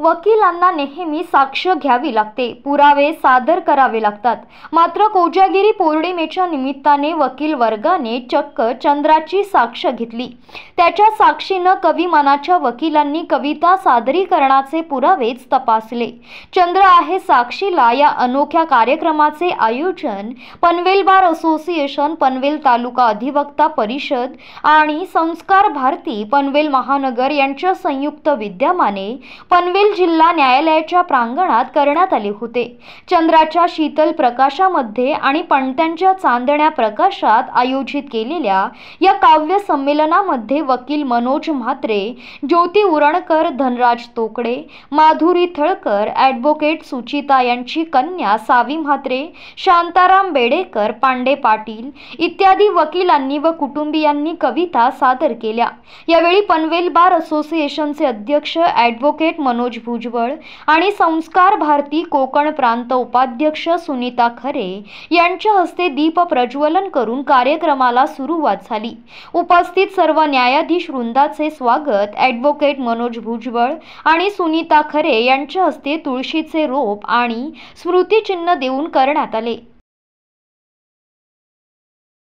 वकिलांना नेहमी साक्ष घ्यावी लागते पुरावे सादर करावे लागतात मात्र कोजागिरी पौर्णिमेच्या निमित्ताने वकील वर्गाने चक्क चंद्राची साक्ष घेतली त्याच्या साक्षीनं कविमानाच्या वकिलांनी कविता सादरीकरणाचे पुरावेच तपासले चंद्र आहे साक्षीला या अनोख्या कार्यक्रमाचे आयोजन पनवेल बार असोसिएशन पनवेल तालुका अधिवक्ता परिषद आणि संस्कार भारती पनवेल महानगर यांच्या संयुक्त विद्यमाने पनवेल जिल्हा न्यायालयाच्या प्रांगणात करण्यात आले होते चंद्राच्या शीतल प्रकाशामध्ये आणि पणत्यांच्या चांदण्या प्रकाशात आयोजित केलेल्या या काव्य संमेलनामध्ये वकील मनोज म्हात्रे ज्योती उरणकर धनराज तोकडे माधुरी थळकर ॲडव्होकेट सुचिता यांची कन्या सावी म्हात्रे शांताराम बेडेकर पांडे पाटील इत्यादी वकिलांनी व कुटुंबियांनी कविता सादर केल्या यावेळी पनवेल बार असोसिएशनचे अध्यक्ष ॲडव्होकेट मनोज मनोज भुजबळ आणि संस्कार भारती कोकण प्रांत उपाध्यक्ष सुनीता खरे यांच्या हस्ते दीप प्रज्वलन करून कार्यक्रमाला सुरुवात झाली उपस्थित सर्व न्यायाधीश वृंदाचे स्वागत ॲडव्होकेट मनोज भुजबळ आणि सुनीता खरे यांच्या हस्ते तुळशीचे रोप आणि स्मृतिचिन्ह देऊन करण्यात आले